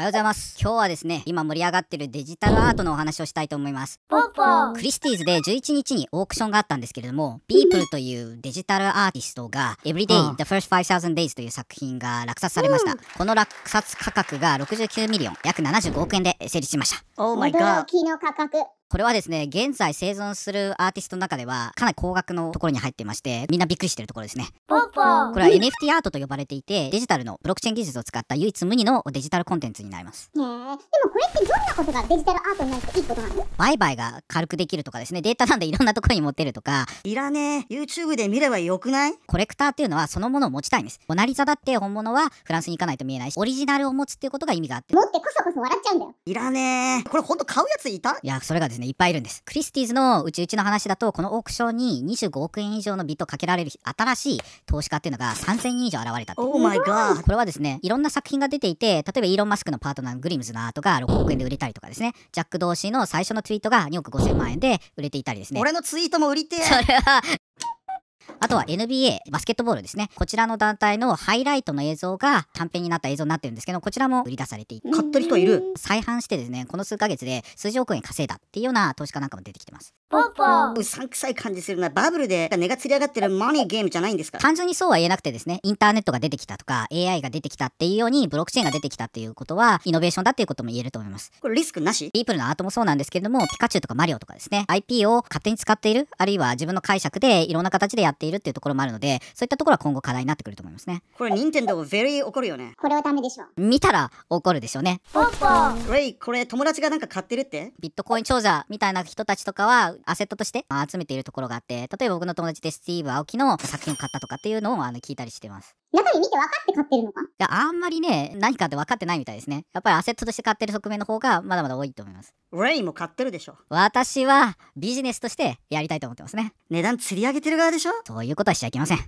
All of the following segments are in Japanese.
おはようございます。今日はですね、今盛り上がってるデジタルアートのお話をしたいと思います。ポポクリスティーズで11日にオークションがあったんですけれども、ビープルというデジタルアーティストが、Everyday The First 5000 Days という作品が落札されました。うん、この落札価格が69ミリオン、約75億円で成立しました。おーマイガー。驚きの価格。これはですね、現在生存するアーティストの中では、かなり高額のところに入ってまして、みんなびっくりしてるところですね。ポーポーこれは NFT アートと呼ばれていて、デジタルのブロックチェーン技術を使った唯一無二のデジタルコンテンツになります。ねえ、でもこれってどんなことがデジタルアートになるといいことなの売買が軽くできるとかですね、データなんでいろんなところに持ってるとか。いらねえ、YouTube で見ればよくないコレクターっていうのはそのものを持ちたいんです。モナリザだって本物はフランスに行かないと見えないし、オリジナルを持つっていうことが意味があって。持ってこそこそ笑っちゃうんだよ。いらねえ。これほんと買うやついたいや、それがですねですね、いっぱいいるんです。クリスティーズのうちうちの話だと、このオークションに25億円以上のビットかけられる新しい投資家っていうのが3000人以上現れた。Oh my god! これはですね、いろんな作品が出ていて、例えばイーロン・マスクのパートナーグリムズのアートが6億円で売れたりとかですね、ジャック・ドーシーの最初のツイートが2億5000万円で売れていたりですね。俺のツイートも売りてあとは NBA、バスケットボールですね。こちらの団体のハイライトの映像が短編になった映像になってるんですけど、こちらも売り出されていて。買ってる人いる再販してですね、この数ヶ月で数十億円稼いだっていうような投資家なんかも出てきてます。ポポうさんくさい感じするな。バブルで値がつり上がってるマネーゲームじゃないんですか単純にそうは言えなくてですね、インターネットが出てきたとか、AI が出てきたっていうように、ブロックチェーンが出てきたっていうことは、イノベーションだっていうことも言えると思います。これリスクなしピープルのアートもそうなんですけれども、ピカチュウとかマリオとかですね、IP を勝手に使っている、あるいは自分の解釈でいろんな形でやってっているっていうところもあるので、そういったところは今後課題になってくると思いますね。これ、任天堂、ベリー怒るよね。これはダメでしょ。見たら怒るでしょうね。ポッポレイ、これ友達がなんか買ってるってビットコイン長者みたいな人たちとかは、アセットとして集めているところがあって、例えば僕の友達でスティーブ・アオキの作品を買ったとかっていうのをあの聞いたりしてます。中身見て分かって買ってるのかいや、あんまりね、何かって分かってないみたいですね。やっぱりアセットとして買ってる側面の方がまだまだ多いと思います。レイも買ってるでしょ。私はビジネスとしてやりたいと思ってますね。値段釣り上げてる側でしょそういうことはしちゃいけません。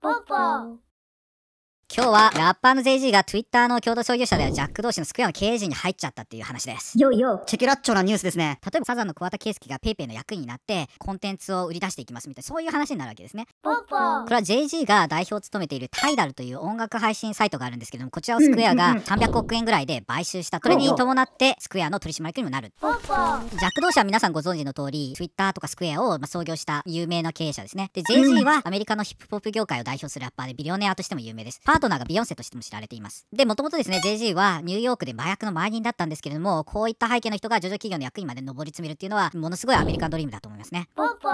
ポッポ今日はラッパーの JG が Twitter の共同創業者であるジャック同士のスクエアの経営陣に入っちゃったっていう話です。よいよチェケラッチョなニュースですね。例えばサザンの桑田佳祐が PayPay の役員になってコンテンツを売り出していきますみたいなそういう話になるわけですね。ポポこれは JG が代表を務めているタイダルという音楽配信サイトがあるんですけどもこちらをスクエアが300億円ぐらいで買収した。それに伴ってスクエアの取締役にもなる。ポポジャック同士は皆さんご存知の通り Twitter とかスクエアを創業した有名な経営者ですね。で JG はアメリカのヒップホップ業界を代表するラッパーでビリオネアとしても有名です。パートートナーがビヨンセとしても知られています。で、もともとですね、JG はニューヨークで麻薬の売人だったんですけれども、こういった背景の人が上場企業の役員まで上り詰めるっていうのは、ものすごいアメリカンドリームだと思いますね。ポーポ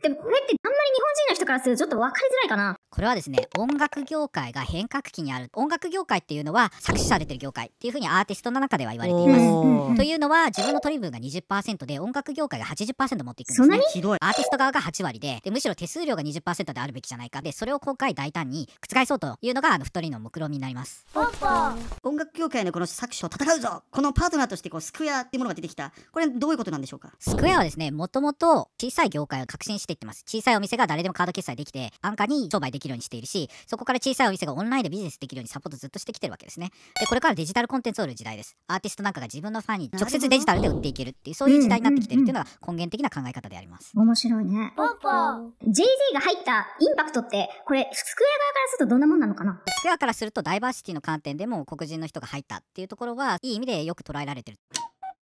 でもこれってあんまり日本人の人からするとちょっと分かりづらいかな。これはですね、音楽業界が変革期にある。音楽業界っていうのは作詞されてる業界っていうふうにアーティストの中では言われています。というのは、自分の取り分が20%で、音楽業界が80%持っていくんですね。ひどい。アーティスト側が8割でで、むしろ手数料が20%であるべきじゃないか。で、それを今回大胆に覆そうというのがあの2人の目論見になります音楽業界のこの作詞を戦うぞこのパートナーとしてこうスクエアっていうものが出てきたこれどういうことなんでしょうかスクエアはですねもともと小さい業界を革新していってます小さいお店が誰でもカード決済できて安価に商売できるようにしているしそこから小さいお店がオンラインでビジネスできるようにサポートずっとしてきてるわけですねでこれからデジタルコンテンツを売る時代ですアーティストなんかが自分のファンに直接デジタルで売っていけるっていうそういう時代になってきてるっていうのが根源的な考え方であります面白いねポンポン JZ が入ったインパクトってこれスクエア側からするとどんなもんなのかなスクエアからするとダイバーシティの観点でも黒人の人が入ったっていうところはいい意味でよく捉えられてる。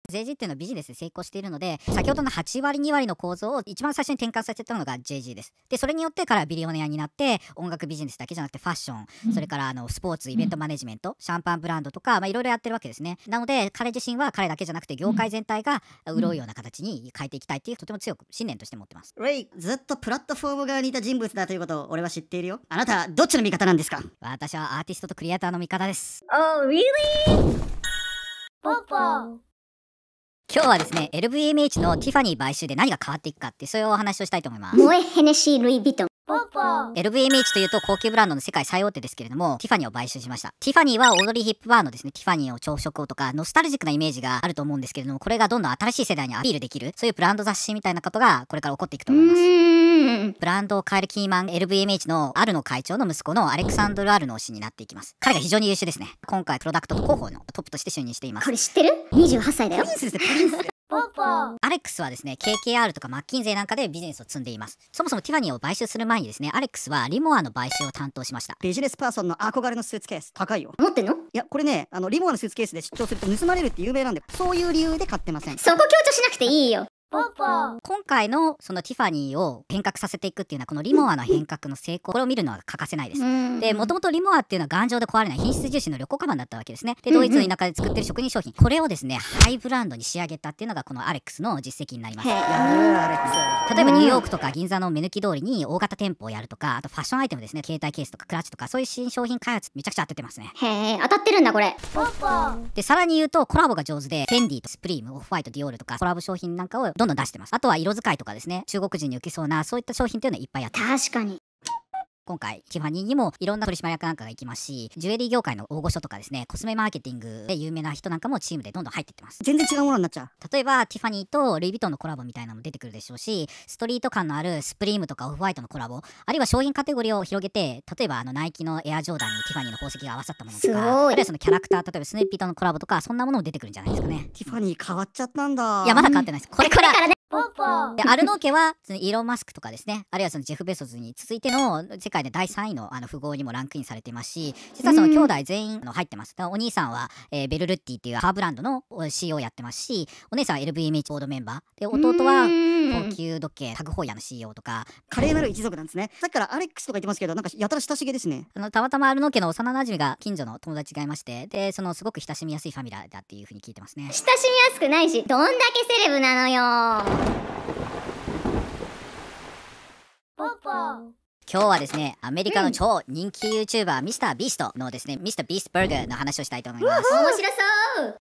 JG っていうのはビジネスで成功しているので、先ほどの8割2割の構造を一番最初に転換させてたのが JG です。で、それによってからビリオネアになって、音楽ビジネスだけじゃなくてファッション、それからあのスポーツ、イベントマネジメント、シャンパンブランドとか、まいろいろやってるわけですね。なので、彼自身は彼だけじゃなくて、業界全体が潤うような形に変えていきたいっていう、とても強く信念として持ってます。レイ、ずっとプラットフォーム側にいた人物だということを俺は知っているよ。あなた、どっちの味方なんですか私はアーティストとクリエイターの味方です。Oh, really? ポポ今日はですね、LVMH のティファニー買収で何が変わっていくかってそういうお話をしたいと思います。モエヘネシー・ルイ・ヴィトン。LVMH というと高級ブランドの世界最大手ですけれども、ティファニーを買収しました。ティファニーはオードリー・ヒップバーのですね、ティファニーを朝食をとか、ノスタルジックなイメージがあると思うんですけれども、これがどんどん新しい世代にアピールできる、そういうブランド雑誌みたいなことがこれから起こっていくと思います。、ブランドを変えるキーマン LVMH のアルの会長の息子のアレクサンドル・アルの氏になっていきます。彼が非常に優秀ですね。今回プロダクト広報のトップとして就任しています。これ知ってる ?28 歳だよ。ポポアレックスはですね、KKR とかマッキンゼーなんかでビジネスを積んでいます。そもそもティファニーを買収する前にですね、アレックスはリモアの買収を担当しました。ビジネスパーソンの憧れのスーツケース、高いよ。持ってんのいや、これね、あの、リモアのスーツケースで出張すると盗まれるって有名なんで、そういう理由で買ってません。そこ強調しなくていいよ。ポポ今回のそのティファニーを変革させていくっていうのはこのリモアの変革の成功これを見るのは欠かせないです。でもともとリモアっていうのは頑丈で壊れない品質重視の旅行カバンだったわけですね。でドイツの田舎で作ってる職人商品これをですねハイブランドに仕上げたっていうのがこのアレックスの実績になります。例えばニューヨークとか銀座の目抜き通りに大型店舗をやるとかあとファッションアイテムですね携帯ケースとかクラッチとかそういう新商品開発めちゃくちゃ当ててますね。へえ当たってるんだこれ。ポポでさらに言うとコラボが上手でフェンディとスプリームオフホワイトディオールとかコラボ商品なんかをどんどん出してます。あとは色使いとかですね、中国人に受けそうな、そういった商品というのはいっぱいあって。確かに。今回、ティファニーにもいろんな取締役なんかが行きますし、ジュエリー業界の大御所とかですね、コスメマーケティングで有名な人なんかもチームでどんどん入っていってます。全然違うものになっちゃう。例えば、ティファニーとルイ・ヴィトンのコラボみたいなのも出てくるでしょうし、ストリート感のあるスプリームとかオフホワイトのコラボ、あるいは商品カテゴリーを広げて、例えばあのナイキのエアジョーダンにティファニーの宝石が合わさったものとか、あるいはそのキャラクター、例えばスヌーピーとのコラボとか、そんなものも出てくるんじゃないですかね。ティファニー変わっちゃったんだ。いや、まだ変わってないです。これから。で、アルノー家は、そのイーロン・マスクとかですね、あるいはそのジェフ・ベソズに続いての世界界で第3位のあの富豪にもランクインされてますし実はその兄弟全員の入ってますお兄さんは、えー、ベルルッティっていうハーブランドの CEO をやってますしお姉さんは LVMH ボードメンバーで弟は高級時計タグホイヤの CEO とか華麗なる一族なんですねさっきからアレックスとか言ってますけどなんかやたら親しげですねあのたまたまアルノ家の幼なじみが近所の友達がいましてでそのすごく親しみやすいファミラーだっていうふうに聞いてますね親しみやすくないしどんだけセレブなのよ p o p 今日はですね、アメリカの超人気 YouTuber、ミスタービーストのですね、ミスタービーストバーガの話をしたいと思います。面白そう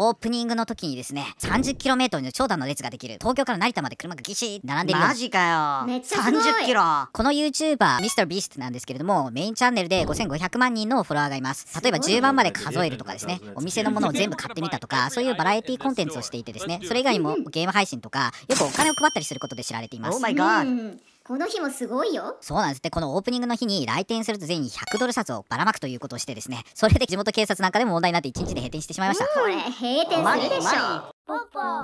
オープニングの時にですね 30km の長蛇の列ができる東京から成田まで車がぎし並んでるマジかよめっちゃ 30km この YouTuber MrBeast なんですけれどもメインチャンネルで5500万人のフォロワーがいます例えば10番まで数えるとかですねお店のものを全部買ってみたとか そういうバラエティコンテンツをしていてですねそれ以外にもゲーム配信とかよくお金を配ったりすることで知られています、oh この日もすごいよそうなんですでこのオープニングの日に来店すると全員100ドル札をばらまくということをしてですねそれで地元警察なんかでも問題になって1日で閉店してしまいましたこれ閉店するでしょ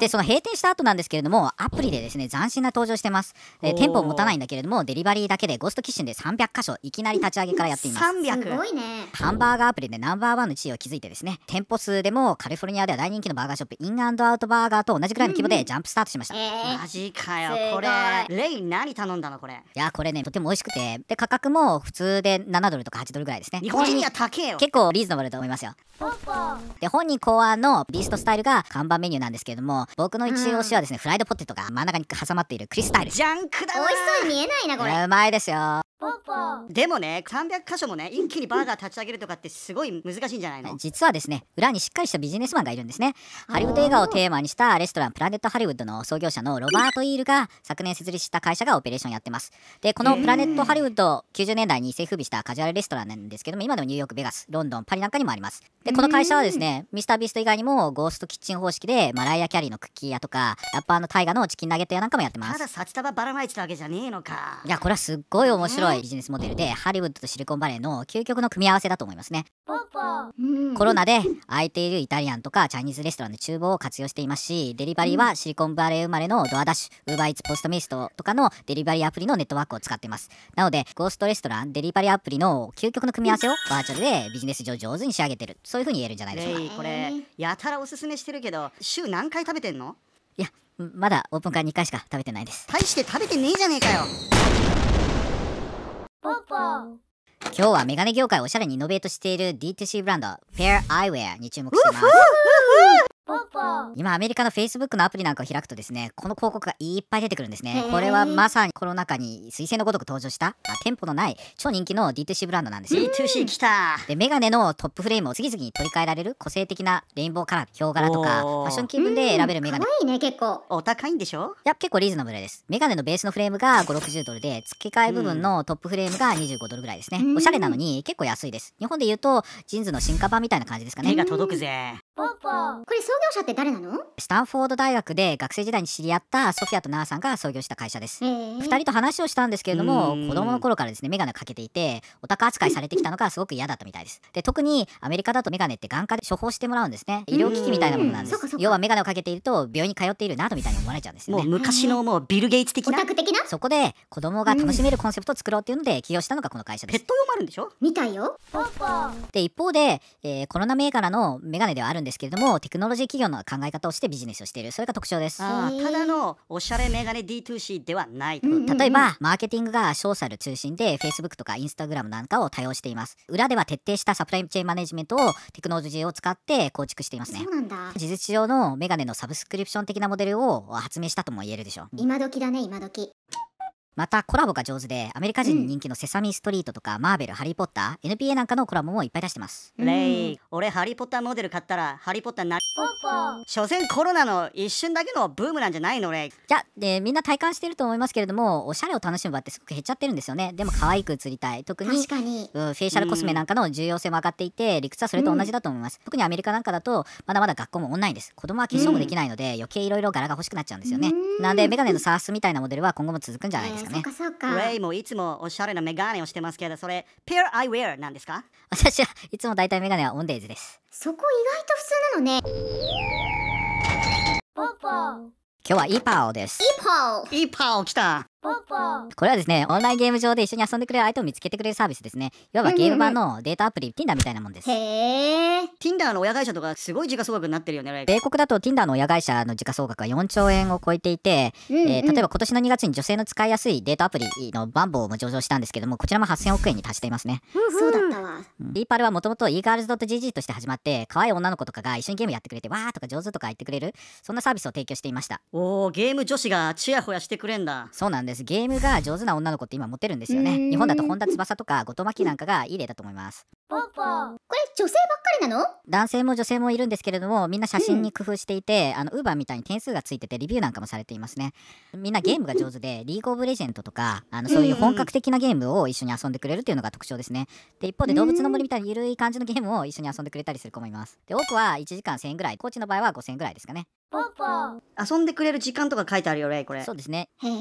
で、その閉店した後なんですけれども、アプリでですね、斬新な登場してます。えー、店舗を持たないんだけれども、デリバリーだけでゴーストキッシンで300箇所、いきなり立ち上げからやっています。300? すごいね。ハンバーガーアプリでナンバーワンの地位を築いてですね、店舗数でもカリフォルニアでは大人気のバーガーショップ、インアンドアウトバーガーと同じくらいの規模でジャンプスタートしました。うんえー、マジかよ、これ。レイ、何頼んだの、これ。いや、これね、とても美味しくて、で、価格も普通で7ドルとか8ドルぐらいですね。日本人には高えよ。結構リーズナブルと思いますよ。で、本人考案のビーストスタイルが看板メニューなんですけれども、僕の一押しはですね、フライドポテトが真ん中に挟まっているクリスタイル。ジャンクだ美味しそうに見えないな、これ。うまいですよ。でもね300箇所もね一気にバーガー立ち上げるとかってすごい難しいんじゃないの実はですね裏にしっかりしたビジネスマンがいるんですねハリウッド映画をテーマにしたレストランプラネットハリウッドの創業者のロバート・イールが昨年設立した会社がオペレーションやってますでこのプラネットハリウッド90年代に制風靡したカジュアルレストランなんですけども今でもニューヨークベガスロンドンパリなんかにもありますでこの会社はですねミスター・ビースト以外にもゴーストキッチン方式でマライア・キャリーのクッキー屋とかラッパーのタイガのチキンナゲット屋なんかもやってますただ札束ばらまいてたわけじゃねえのかいやこれはすっごい面白いいビジネスモデルでハリウッドとシリコンバレーの究極の組み合わせだと思いますねコロナで空いているイタリアンとかチャイニーズレストランの厨房を活用していますしデリバリーはシリコンバレー生まれのドアダッシュウーバーイーツポストミストとかのデリバリーアプリのネットワークを使ってますなのでゴーストレストランデリバリーアプリの究極の組み合わせをバーチャルでビジネス上上手に仕上げてるそういうふうに言えるんじゃないでしょうか、これやたらおすすめしてるけど週何回食べてんのいやまだオープンから2回しか食べてないです大して食べてねえじゃねえかよポッポ今日はメガネ業界おしゃれにイノベートしている D2C ブランド Fair Eyewear に注目しています。今アメリカの Facebook のアプリなんかを開くとですねこの広告がいっぱい出てくるんですねこれはまさにコロナ禍に彗星のごとく登場した店舗のない超人気の D2C ブランドなんですよ D2C きたでメガネのトップフレームを次々に取り替えられる個性的なレインボーカラーヒョウ柄とかファッション気分で選べるメガネかいいね結構お高いんでしょいや結構リーズナブルですメガネのベースのフレームが560ドルで付け替え部分のトップフレームが25ドルぐらいですねおしゃれなのに結構安いです日本で言うとジーンズの進化版みたいな感じですかね手が届くぜこれ業者って誰なのスタンフォード大学で学生時代に知り合ったソフィアとナーさんが創業した会社です。2人と話をしたんですけれども、子供の頃からですね、メガネかけていて、オタク扱いされてきたのがすごく嫌だったみたいです。で、特にアメリカだとメガネって眼科で処方してもらうんですね。医療機器みたいなものなんです。要はメガネをかけていると、病院に通っているなどみたいに思われちゃうんですよね。昔のもうビル・ゲイツ的な。オタク的なそこで、子供が楽しめるコンセプトを作ろうっていうので起業したのがこの会社です。ペット用もあるんでしょ見たいよ。で、一方で、えー、コロナ銘柄のメガネではあるんですけれども、テクノロジー企業の考え方をしてビジネスをしているそれが特徴ですただのおしゃれメガネ D2C ではないと、例えばマーケティングが小サル中心で Facebook とか Instagram なんかを多用しています裏では徹底したサプライチェーンマネジメントをテクノロジーを使って構築していますね事実上のメガネのサブスクリプション的なモデルを発明したとも言えるでしょう今時だね今時またコラボが上手でアメリカ人に人気の「セサミストリート」とか、うん、マーベル「ハリー・ポッター」NPA なんかのコラボもいっぱい出してますレイ俺ハリー・ポッターモデル買ったらハリー・ポッターな所詮コロナの一瞬だけのブームなんじゃないのレイじゃでみんな体感してると思いますけれどもおしゃれを楽しむ場ってすごく減っちゃってるんですよねでも可愛く映りたい特に確、うん、フェイシャルコスメなんかの重要性も上がっていて理屈はそれと同じだと思います、うん、特にアメリカなんかだとまだまだ学校もオンラインです子供は化粧もできないので、余計いろいろ柄が欲しくなっちゃうんですよね、なんでメガネのサースみたいなモデルは今後も続くんじゃないですかしたね。ウェイもいつもおしゃれなメガネをしてますけど、それ、ペアアイウェアなんですか私はいつも大体メガネはオンデイズです。そこ意外と普通なのね。ポポ今日はイパオです。イパオイパオ来たこれはですね、オンラインゲーム上で一緒に遊んでくれる相手を見つけてくれるサービスですね。いわばゲーム版のデータアプリ、Tinder みたいなもんです。へー。Tinder の親会社とかすごい時価総額になってるよね、米国だと Tinder の親会社の時価総額は4兆円を超えていて、うんうん、えー、例えば今年の2月に女性の使いやすいデータアプリのバンボーも上場したんですけども、こちらも8000億円に達していますね。そうだったわ。リーパルはもともと egirls.gg として始まって、可愛い女の子とかが一緒にゲームやってくれて、わーとか上手とか言ってくれる、そんなサービスを提供していました。おー、ゲーム女子がチヤホヤしてくれんだ。そうなんです。です。ゲームが上手な女の子って今モテるんですよね。日本だと本田翼とか後藤真希なんかがいい例だと思います。ポポこれ女性ばっかりなの男性も女性もいるんですけれども、みんな写真に工夫していて、うん、あの、ウーバーみたいに点数がついてて、レビューなんかもされていますね。みんなゲームが上手で、リーグオブレジェンドとか、あの、そういう本格的なゲームを一緒に遊んでくれるというのが特徴ですね。で、一方で動物の森みたいに緩い感じのゲームを一緒に遊んでくれたりする子もいます。で、多くは1時間1000円ぐらい、コーチの場合は5000円ぐらいですかね。遊んでくれる時間とか書いてあるよねこれそうですねへえ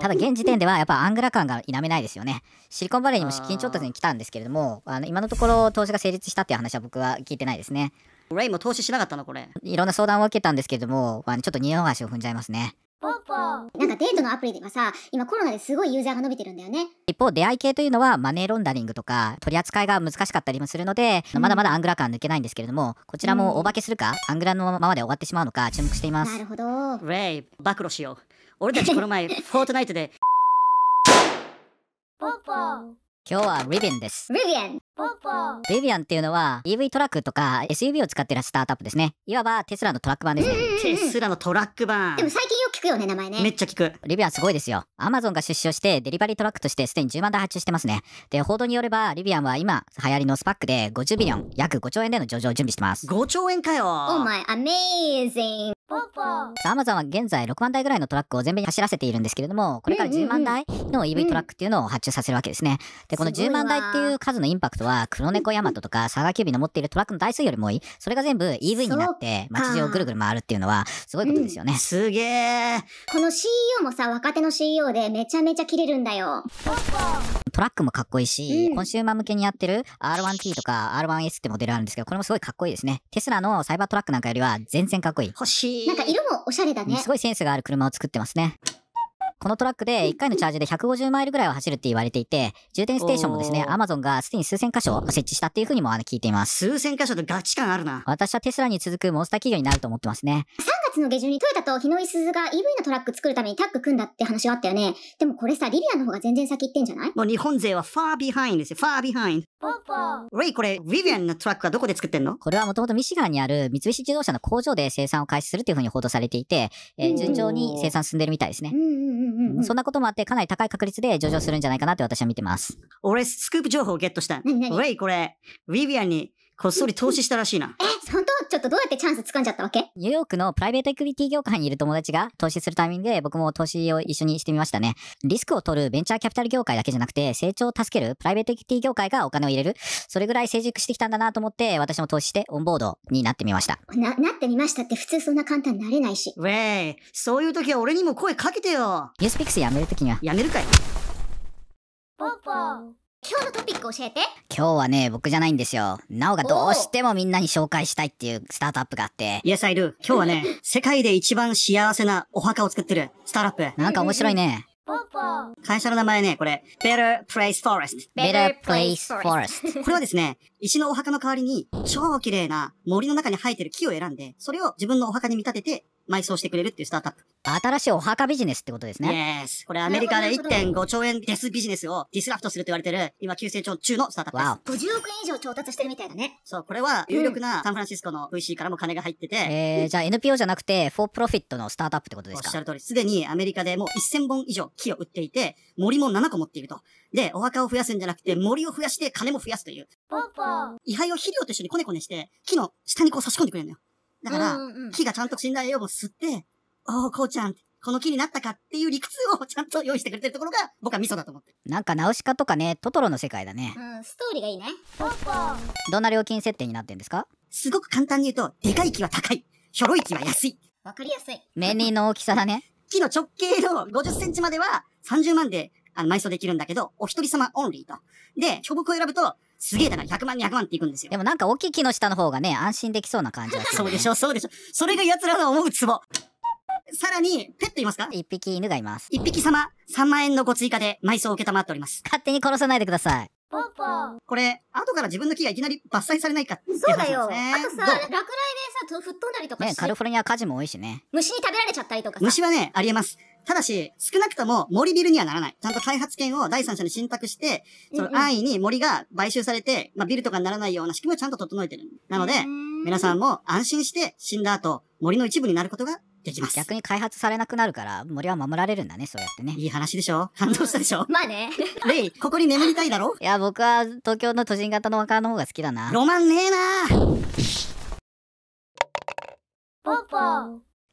ただ現時点ではやっぱアングラ感が否めないですよねシリコンバレーにも資金調達に来たんですけれどもあの今のところ投資が成立したっていう話は僕は聞いてないですねレイも投資しなかったのこれいろんな相談を受けたんですけれども、まあ、ちょっと二の足を踏んじゃいますねなんかデートのアプリではさ、今コロナですごいユーザーが伸びてるんだよね。一方、出会い系というのはマネーロンダリングとか取り扱いが難しかったりもするので、うん、まだまだアングラ感抜けないんですけれども、こちらもお化けするか、アングラのままで終わってしまうのか注目しています。なるほど。レイ、暴露しよう。俺たちこの前、フォートナイトで。ポッポ今日はリビアンです。リビアンポッポリビアンっていうのは EV トラックとか SUV を使ってるスタートアップですね。いわばテスラのトラック版ですね。テスラのトラック版。でも最近よく聞くよね、名前ね。めっちゃ聞く。リビアンすごいですよ。アマゾンが出資をしてデリバリートラックとしてすでに10万台発注してますね。で、報道によればリビアンは今流行りのスパックで50ビリオン、約5兆円での上場を準備してます。5兆円かよ !Oh my amazing! アマゾンは現在6万台ぐらいのトラックを全面に走らせているんですけれどもこれから10万台の EV トラックっていうのを発注させるわけですねでこの10万台っていう数のインパクトは黒猫ヤマトとか佐賀急便の持っているトラックの台数よりも多いそれが全部 EV になって街中をぐるぐる回るっていうのはすごいことですよね、うん、すげえこの CEO もさ若手の CEO でめちゃめちゃキレるんだよトラックもかっこいいし、コンシューマー向けにやってる R1T とか R1S ってモデルあるんですけどこれもすごいかっこいいですねテスラのサイバートラックなんかよりは全然かっこいい欲しいなんか色もおしゃれだね。すごいセンスがある車を作ってますね。このトラックで1回のチャージで150マイルぐらいは走るって言われていて、充電ステーションもですね、アマゾンがすでに数千箇所設置したっていうふうにもあの聞いています。数千箇所とガチ感あるな。私はテスラに続くモンスター企業になると思ってますね。3月の下旬にトヨタと日野井鈴が EV のトラック作るためにタッグ組んだって話があったよね。でもこれさ、リリアの方が全然先行ってんじゃないもう日本勢はファービハインですよ、ファービハイン。ポッポレイ、これ、リビアンのトラックはどこで作ってんのこれはもともとミシガンにある三菱自動車の工場で生産を開始するっていうふうに報道されていて、えー、順調に生産進んでるみたいですね。うんうんうんうんそんなこともあって、かなり高い確率で上場するんじゃないかなって私は見てます。俺、スクープ情報をゲットした。ウェイ、これ、ウィビアンにこっそり投資したらしいな。え、本当ちょっとどうやってチャンス掴んじゃったわけニューヨークのプライベートエクイティ業界にいる友達が投資するタイミングで僕も投資を一緒にしてみましたね。リスクを取るベンチャーキャピタル業界だけじゃなくて、成長を助けるプライベートエクイティ業界がお金を入れる、それぐらい成熟してきたんだなと思って、私も投資してオンボードになってみました。な、なってみましたって普通そんな簡単になれないし。ウェイ、そういう時は俺にも声かけてよ。ニュースピックスやめるときには。やめるかい。ポッポー。今日のトピック教えて今日はね僕じゃないんですよなおがどうしてもみんなに紹介したいっていうスタートアップがあって Yes I do 今日はね世界で一番幸せなお墓を作ってるスタートアップなんか面白いね会社の名前ね、これ、Better Place Forest。Better Place Forest。これはですね、石のお墓の代わりに、超綺麗な森の中に生えてる木を選んで、それを自分のお墓に見立てて、埋葬してくれるっていうスタートアップ。新しいお墓ビジネスってことですね。Yes. これアメリカで1.5兆円デスビジネスをディスラフトすると言われてる、今急成長中のスタートアップです。50億円以上調達してるみたいだね。そう、これは有力なサンフランシスコの VC からも金が入ってて。えー、じゃあ NPO じゃなくて、フォープロフィットのスタートアップってことですかおっしゃる通り、すでにアメリカでもう1000本以上木を売っていて、森も7個持っていると。で、お墓を増やすんじゃなくて、森を増やして金も増やすという。ポンポン。位牌を肥料と一緒にこねこねして、木の下にこう差し込んでくれるのよ。だから、木がちゃんと信頼絵を吸って、おー、こうちゃん、この木になったかっていう理屈をちゃんと用意してくれてるところが、僕はミソだと思ってなんかナウシカとかね、トトロの世界だね。うん、ストーリーがいいね。どんな料金設定になってんですかすごく簡単に言うと、でかい木は高い。ひょろい木は安い。わかりやすい。メニーの大きさだね。木の直径の50センチまでは30万で、あの、埋葬できるんだけど、お一人様オンリーと。で、巨木を選ぶと、すげえだから100万200万っていくんですよ。でもなんか大きい木の下の方がね、安心できそうな感じがする、ね、そうでしょ、そうでしょ。それが奴らの思うツボ。さらに、ペットいますか一匹犬がいます。一匹様、3万円のご追加で埋葬を承っております。勝手に殺さないでください。ポッポこれ、後から自分の木がいきなり伐採されないかってそうだよ。あとさ、落雷でさ、吹っ飛んだりとかね、カルフォルニア火事も多いしね。虫に食べられちゃったりとか虫はね、ありえます。ただし、少なくとも森ビルにはならない。ちゃんと開発権を第三者に信託して、その安易に森が買収されて、まあ、ビルとかにならないような仕組みをちゃんと整えてる。なので、皆さんも安心して死んだ後、森の一部になることができます。逆に開発されなくなるから、森は守られるんだね、そうやってね。いい話でしょ感動したでしょ、まあね。レイ、ここに眠りたいだろ いや、僕は東京の都人型の若の方が好きだな。ロマンねえなポッポ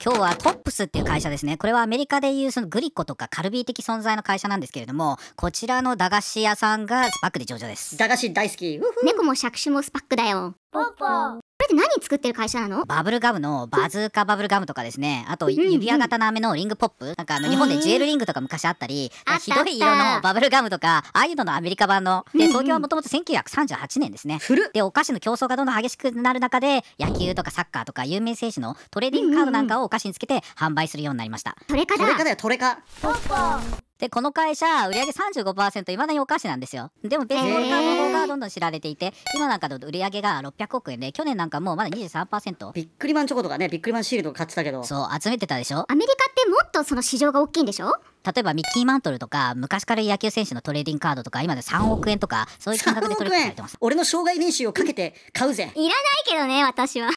今日はトップスっていう会社ですね。これはアメリカでいうそのグリコとかカルビー的存在の会社なんですけれども、こちらの駄菓子屋さんがスパックで上場です。駄菓子大好き。猫も杓子もスパックだよ。ポッポって何作ってる会社なのバブルガムのバズーカバブルガムとかですね、あと指輪型の飴のリングポップ、なんかあの日本でジュエルリングとか昔あったり、ひどい色のバブルガムとか、ああいうののアメリカ版の、で、創業はもともと1938年ですね。で、お菓子の競争がどんどん激しくなる中で、野球とかサッカーとか有名選手のトレーディングカードなんかをお菓子につけて販売するようになりました。トレカだ。トレカポよ、トンで、この会社、売上35%、いまだにお菓子なんですよ。でも、ベースボールカーの方がどんどん知られていて、今なんかの売上が600億円で、去年なんかもうまだ23%。ビックリマンチョコとかね、ビックリマンシールとか買ってたけど。そう、集めてたでしょアメリカってもっとその市場が大きいんでしょ例えばミッキーマントルとか昔から野球選手のトレーディングカードとか今で3億円とかそういう金額で取引されてます俺の障害年収をかけて買うぜいらないけどね私は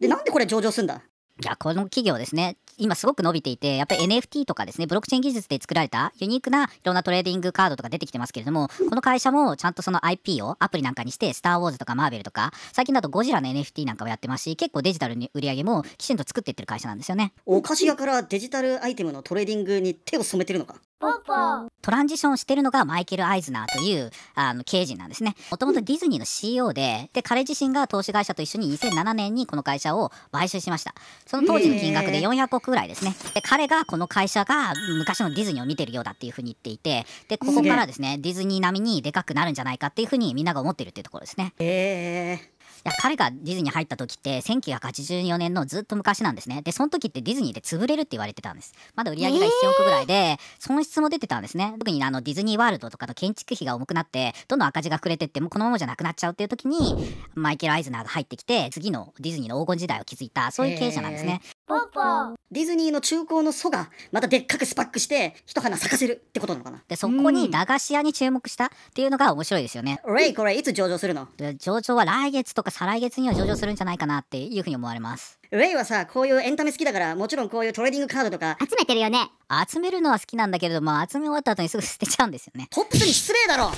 でなんでこれ上場すんだいやこの企業ですね今すごく伸びていて、やっぱり NFT とかですね、ブロックチェーン技術で作られたユニークないろんなトレーディングカードとか出てきてますけれども、この会社もちゃんとその IP をアプリなんかにして、スター・ウォーズとかマーベルとか、最近だとゴジラの NFT なんかをやってますし、結構デジタルに売り上げもきちんと作っていってる会社なんですよね。お菓子屋からデジタルアイテムのトレーディングに手を染めてるのかトランジションしてるのがマイケル・アイズナーというあのなんですね。もともとディズニーの CEO で、で、彼自身が投資会社と一緒に2007年にこの会社を買収しました。その当時の金額で400億ぐらいですね。で、彼がこの会社が昔のディズニーを見てるようだっていうふうに言っていて、で、ここからですね、ディズニー並みにでかくなるんじゃないかっていうふうにみんなが思ってるっていうところですね。ーや彼がディズニー入った時って1984年のずっと昔なんですねでその時ってディズニーで潰れるって言われてたんですまだ売り上げが1億ぐらいで損失も出てたんですね特にあのディズニーワールドとかの建築費が重くなってどんどん赤字が膨れてってもうこのままじゃなくなっちゃうっていう時にマイケル・アイズナーが入ってきて次のディズニーの黄金時代を築いたそういう経営者なんですねポッポディズニーの中高の祖がまたでっかくスパックして一花咲かせるってことなのかなでそこに駄菓子屋に注目したっていうのが面白いですよねレイこれいつ上場するの上場は来月とか再来月には上場するんじゃないかなっていうふうに思われますレイはさこういうエンタメ好きだからもちろんこういうトレーディングカードとか集めてるよね集めるのは好きなんだけれども集め終わった後にすぐ捨てちゃうんですよねトップスに失礼だろ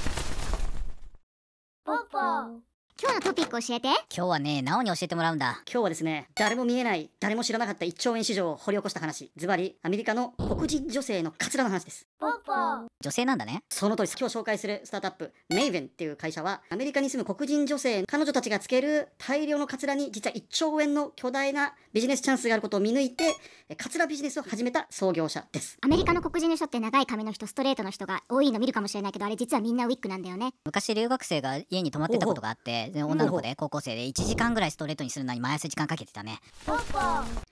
ポッポ今日のトピック教えて今日はね、なおに教えてもらうんだ。今日はですね、誰も見えない、誰も知らなかった1兆円市場を掘り起こした話。ズバリ、アメリカの黒人女性のカツラの話です。ポッポ女性なんだね。その通りです。今日紹介するスタートアップ、メイヴェンっていう会社は、アメリカに住む黒人女性、彼女たちがつける大量のカツラに実は1兆円の巨大なビジネスチャンスがあることを見抜いて、カツラビジネスを始めた創業者です。アメリカの黒人の人って長い髪の人、ストレートの人が多いの見るかもしれないけど、あれ実はみんなウィッグなんだよね。昔留学生が家に泊まってたことがあって、おお女の子で高校生で1時間ぐらいストレートにするのに毎朝時間かけてたね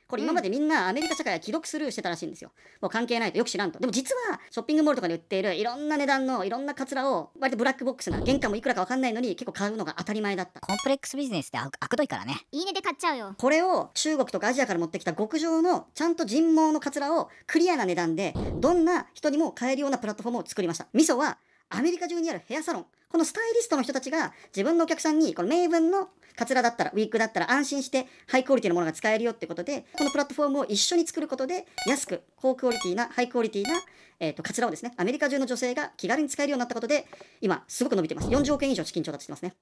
これ今までみんなアメリカ社会は既読スルーしてたらしいんですよもう関係ないとよく知らんとでも実はショッピングモールとかに売っているいろんな値段のいろんなカツラを割とブラックボックスな玄関もいくらか分かんないのに結構買うのが当たり前だったコンプレックスビジネスって悪どいからねいいねで買っちゃうよこれを中国とかアジアから持ってきた極上のちゃんと人毛のカツラをクリアな値段でどんな人にも買えるようなプラットフォームを作りました味噌はアメリカ中にあるヘアサロンこのスタイリストの人たちが自分のお客さんにこの名分のカツラだったらウィッグだったら安心してハイクオリティのものが使えるよってことでこのプラットフォームを一緒に作ることで安く高クオリティなハイクオリティな、えーと、かカツラをですねアメリカ中の女性が気軽に使えるようになったことで今すごく伸びてます40億円以上資金調達してますね。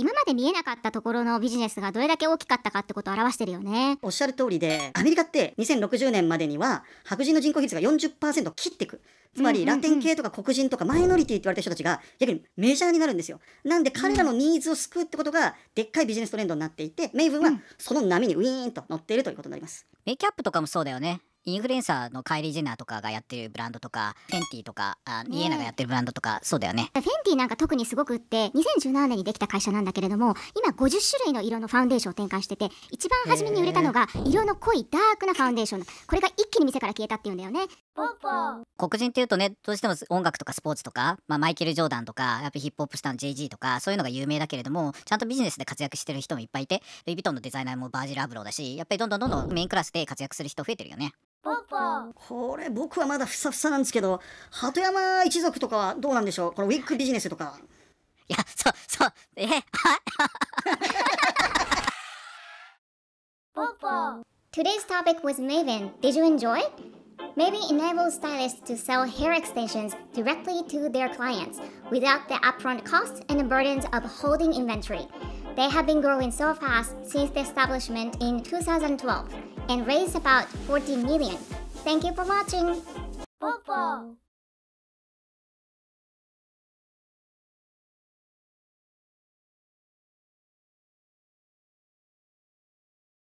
今まで見えなかったところのビジネスがどれだけ大きかったかってことを表してるよねおっしゃる通りでアメリカって2060年までには白人の人口比率が40%切ってくつまりラテン系とか黒人とかマイノリティって言われた人たちが逆にメジャーになるんですよ。なんで彼らのニーズを救うってことがでっかいビジネストレンドになっていて、メイブンはその波にウィーンと乗っているということになります。メイキャップとかもそうだよね。インフルエンサーのカイリー・ジェナーとかがやってるブランドとか、フェンティとか、あイエナがやってるブランドとか、そうだよね。フェンティなんか特にすごくって、2017年にできた会社なんだけれども、今50種類の色のファンデーションを展開してて、一番初めに売れたのが、色の濃いダークなファンデーション。これが一気に店から消えたっていうんだよね。黒人っていうとねどうしても音楽とかスポーツとか、まあ、マイケル・ジョーダンとかやっぱヒップホップスターの JG とかそういうのが有名だけれどもちゃんとビジネスで活躍してる人もいっぱいいてルイ・ヴィトンのデザイナーもバージル・アブローだしやっぱりどんどんどんどんメインクラスで活躍する人増えてるよね。これ僕はまだふさふさなんですけど鳩山一族とかはどうなんでしょうこのウィッグビジネスとか。いやそうそうえ Today's topic was Maven. Did you enjoy it? Maybe enable stylists to sell hair extensions directly to their clients without the upfront costs and the burdens of holding inventory. They have been growing so fast since the establishment in 2012 and raised about 40 million. Thank you for watching. Bobo.